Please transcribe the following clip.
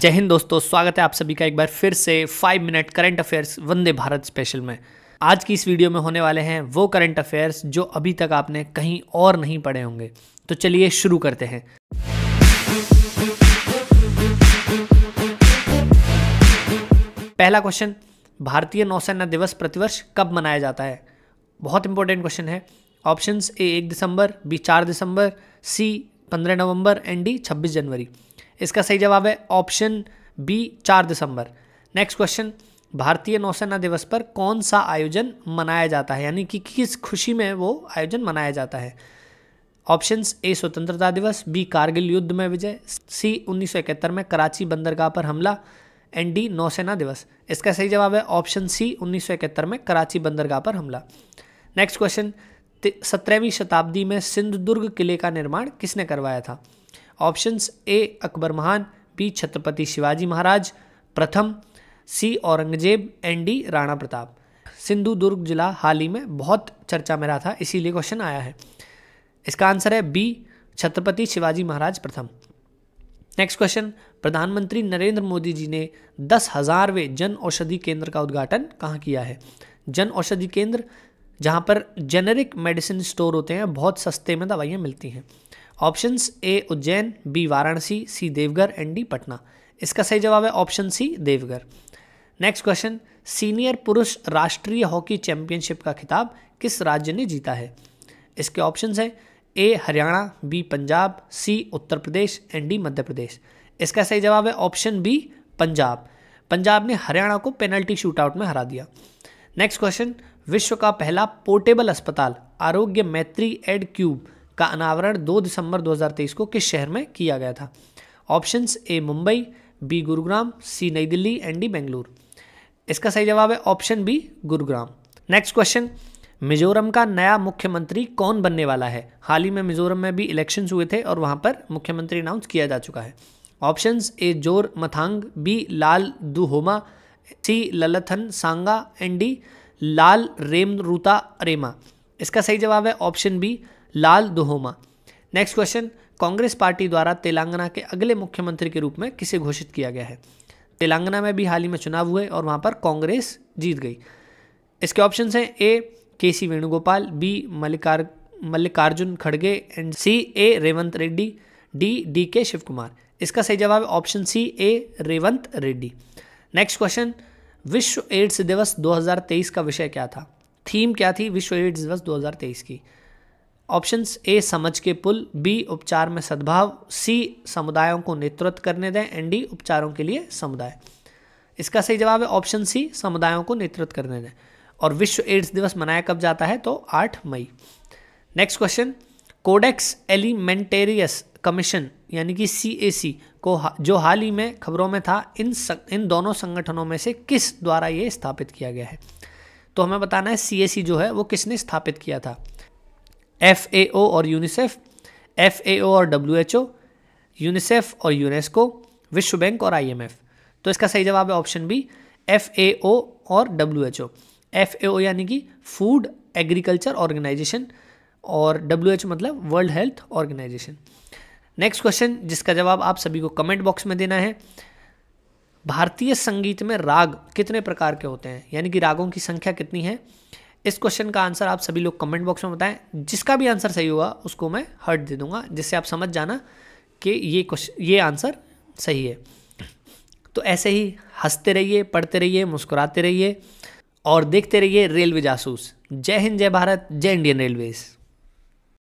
जय हिंद दोस्तों स्वागत है आप सभी का एक बार फिर से five minute current affairs Vande Bharat special में आज की इस वीडियो में होने वाले हैं वो करंट अफेयर्स जो अभी तक आपने कहीं और नहीं पढ़े होंगे तो चलिए शुरू करते हैं पहला क्वेश्चन भारतीय नौसेना दिवस प्रतिवर्ष कब मनाया जाता है बहुत इंपॉर्टेंट क्वेश्चन है ऑप्शंस ए एक दिसंबर बी चार दिसंबर सी पंद्रह नवंबर एंड डी छब्बीस जनवरी इसका सही जवाब है ऑप्शन बी चार दिसंबर नेक्स्ट क्वेश्चन भारतीय नौसेना दिवस पर कौन सा आयोजन मनाया जाता है यानी कि किस खुशी में वो आयोजन मनाया जाता है ऑप्शंस ए स्वतंत्रता दिवस बी कारगिल युद्ध में विजय सी उन्नीस में कराची बंदरगाह पर हमला एंड डी नौसेना दिवस इसका सही जवाब है ऑप्शन सी उन्नीस में कराची बंदरगाह पर हमला नेक्स्ट क्वेश्चन सत्रहवीं शताब्दी में सिंधुदुर्ग किले का निर्माण किसने करवाया था ऑप्शंस ए अकबर महान बी छत्रपति शिवाजी महाराज प्रथम C Aurangzeb and D Rana Pratap Sindhudurg जिला हाल ही में बहुत चर्चा में रहा था इसीलिए क्वेश्चन आया है इसका आंसर है बी छत्रपति शिवाजी महाराज प्रथम नेक्स्ट क्वेश्चन प्रधानमंत्री नरेंद्र मोदी जी ने दस हज़ारवें जन औषधि केंद्र का उद्घाटन कहाँ किया है जन औषधि केंद्र जहाँ पर जेनरिक मेडिसिन स्टोर होते हैं बहुत सस्ते में दवाइयाँ मिलती हैं options A Ujjain B Varanasi C Deoghar and D Patna इसका सही जवाब है option C Deoghar next question senior पुरुष राष्ट्रीय हॉकी चैंपियनशिप का खिताब किस राज्य ने जीता है इसके ऑप्शन हैं A Haryana B Punjab C Uttar Pradesh and D Madhya Pradesh इसका सही जवाब है ऑप्शन बी पंजाब पंजाब ने हरियाणा को पेनल्टी शूटआउट में हरा दिया नेक्स्ट क्वेश्चन विश्व का पहला पोर्टेबल अस्पताल आरोग्य मैत्री एड क्यूब का अनावरण 2 दिसंबर 2023 को किस शहर में किया गया था options A Mumbai B Gurugram C New Delhi and D Bengaluru इसका सही जवाब है option B Gurugram next question Mizoram का नया मुख्यमंत्री कौन बनने वाला है हाल ही में मिजोरम में भी इलेक्शंस हुए थे और वहाँ पर मुख्यमंत्री अनाउंस किया जा चुका है options A Zoramthanga B Lalduhoma C Lalthansanga and D Lalremruata रेमा इसका सही जवाब है option B Lalduhoma next question Congress party द्वारा तेलंगाना के अगले मुख्यमंत्री के रूप में किसे घोषित किया गया है तेलंगाना में भी हाल ही में चुनाव हुए और वहाँ पर कांग्रेस जीत गई इसके ऑप्शन हैं A K C Venugopal B मल्लिकार मल्लिकार्जुन खड़गे and C A Revanth Reddy D D K Shivakumar इसका सही जवाब option C A Revanth Reddy next question विश्व एड्स दिवस 2023 का विषय क्या था थीम क्या थी विश्व एड्स दिवस 2023 की ऑप्शंस ए समझ के पुल बी उपचार में सद्भाव सी समुदायों को नेतृत्व करने दें एंड डी उपचारों के लिए समुदाय इसका सही जवाब है ऑप्शन सी समुदायों को नेतृत्व करने दें और विश्व एड्स दिवस मनाया कब जाता है तो आठ मई next question codex alimentarius commission यानी कि सी को हा, जो हाल ही में खबरों में था इन सक, इन दोनों संगठनों में से किस द्वारा ये स्थापित किया गया है तो हमें बताना है सी जो है वो किसने स्थापित किया था एफ और यूनिसेफ एफ और डब्ल्यू यूनिसेफ और यूनेस्को विश्व बैंक और एफ तो इसका सही जवाब है ऑप्शन बी एफ और डब्ल्यू एफ यानी कि फूड एग्रीकल्चर ऑर्गेनाइजेशन और डब्ल्यू मतलब world health organisation next question जिसका जवाब आप सभी को कमेंट बॉक्स में देना है भारतीय संगीत में राग कितने प्रकार के होते हैं यानी कि रागों की संख्या कितनी है इस क्वेश्चन का आंसर आप सभी लोग कमेंट बॉक्स में बताएं जिसका भी आंसर सही होगा उसको मैं हर्ट दे दूंगा जिससे आप समझ जाना कि ये क्वेश्चन ये आंसर सही है तो ऐसे ही हंसते रहिए पढ़ते रहिए मुस्कुराते रहिए और देखते रहिए रेलवे जासूस जय हिंद जय भारत जय इंडियन रेलवेज़